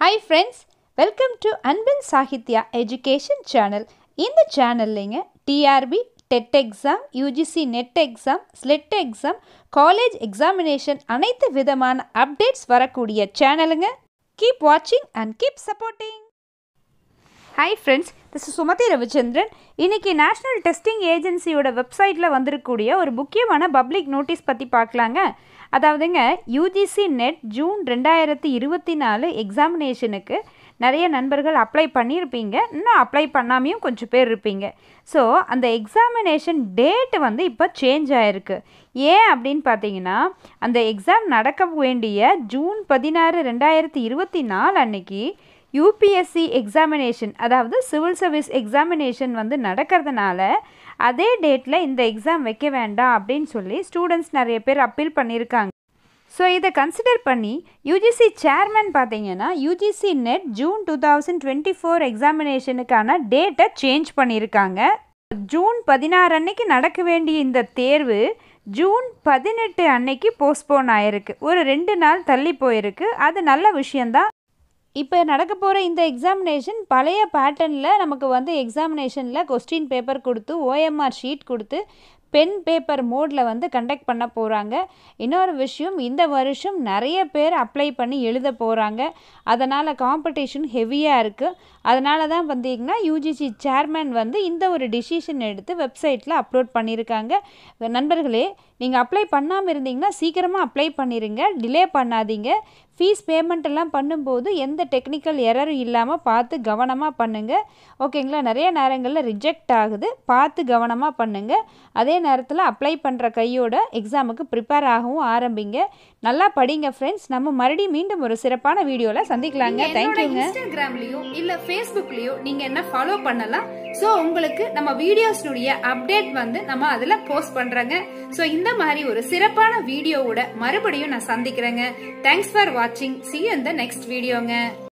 hi friends welcome to அன்பின் Sahitya education channel இந்த சேனல்லிங்க TRB TET exam UGC NET exam SLET exam college examination அனைத்து விதமான updates வரக்கூடிய சேனலுங்க கீப் வாட்சிங் and keep supporting hi friends this Sumathi Ravichandran இன்றைக்கி நேஷ்னல் டெஸ்டிங் ஏஜென்சியோட வெப்சைட்டில் வந்திருக்கக்கூடிய ஒரு முக்கியமான பப்ளிக் நோட்டீஸ் பற்றி பார்க்கலாங்க அதாவதுங்க யூஜிசி நெட் ஜூன் ரெண்டாயிரத்தி இருபத்தி நாலு எக்ஸாமினேஷனுக்கு நிறைய நண்பர்கள் அப்ளை பண்ணியிருப்பீங்க இன்னும் அப்ளை பண்ணாமையும் கொஞ்சம் பேர் இருப்பீங்க ஸோ அந்த எக்ஸாமினேஷன் டேட்டு வந்து இப்போ சேஞ்ச் ஆகிருக்கு ஏன் அப்படின்னு பார்த்தீங்கன்னா அந்த எக்ஸாம் நடக்க வேண்டிய ஜூன் பதினாறு ரெண்டாயிரத்தி இருபத்தி நாலு அன்னைக்கு யூபிஎஸ்சி எக்ஸாமினேஷன் அதாவது சிவில் சர்வீஸ் எக்ஸாமினேஷன் வந்து நடக்கிறதுனால அதே டேட்டில் இந்த எக்ஸாம் வைக்க வேண்டாம் அப்படின்னு சொல்லி ஸ்டூடெண்ட்ஸ் நிறைய பேர் அப்பீல் பண்ணியிருக்காங்க ஸோ இதை கன்சிடர் பண்ணி யூஜிசி சேர்மேன் பார்த்தீங்கன்னா UGC NET June two thousand twenty four எக்ஸாமினேஷனுக்கான டேட்டை சேஞ்ச் பண்ணியிருக்காங்க ஜூன் பதினாறு அன்னைக்கு நடக்க வேண்டிய இந்த தேர்வு ஜூன் பதினெட்டு அன்னைக்கு போஸ்ட்போன் ஆயிருக்கு ஒரு ரெண்டு நாள் தள்ளி போயிருக்கு அது நல்ல விஷயந்தான் இப்போ நடக்க போகிற இந்த எக்ஸாமினேஷன் பழைய பேட்டர்னில் நமக்கு வந்து எக்ஸாமினேஷனில் கொஸ்டின் பேப்பர் கொடுத்து ஓஎம்ஆர் ஷீட் கொடுத்து பென் பேப்பர் மோடில் வந்து கண்டக்ட் பண்ண போகிறாங்க இன்னொரு விஷயம் இந்த வருஷம் நிறைய பேர் அப்ளை பண்ணி எழுத போகிறாங்க அதனால் காம்படிஷன் ஹெவியாக இருக்குது அதனால தான் பார்த்திங்கன்னா யூஜிசி சேர்மேன் வந்து இந்த ஒரு டிசிஷன் எடுத்து வெப்சைட்டில் அப்லோட் பண்ணியிருக்காங்க நண்பர்களே நீங்கள் அப்ளை பண்ணாமல் இருந்தீங்கன்னா சீக்கிரமாக அப்ளை பண்ணிடுங்க டிலே பண்ணாதீங்க ஃபீஸ் பேமெண்ட் எல்லாம் பண்ணும்போது எந்த டெக்னிக்கல் எரரும் இல்லாமல் பார்த்து கவனமாக பண்ணுங்கள் ஓகேங்களா நிறைய நேரங்களில் ரிஜெக்ட் ஆகுது பார்த்து கவனமாக பண்ணுங்கள் அதே நேரத்தில் அப்ளை பண்ணுற கையோட எக்ஸாமுக்கு ப்ரிப்பேர் ஆகவும் ஆரம்பிங்க நல்லா படிங்க ஃப்ரெண்ட்ஸ் நம்ம மறுபடியும் மீண்டும் ஒரு சிறப்பான வீடியோவில் சந்திக்கலாங்க தேங்க்யூங்க இன்ஸ்டாகிராம்லேயோ இல்லை ஃபேஸ்புக்லேயோ நீங்கள் என்ன ஃபாலோ பண்ணலாம் ஸோ உங்களுக்கு நம்ம வீடியோஸ்னுடைய அப்டேட் வந்து நம்ம அதில் போஸ்ட் பண்ணுறங்க ஸோ இந்த மாதிரி ஒரு சிறப்பான வீடியோவோட மறுபடியும் நான் சந்திக்கிறேங்க தேங்க்ஸ் ஃபார் வாட்சிங் சி இந்த நெக்ஸ்ட் வீடியோங்க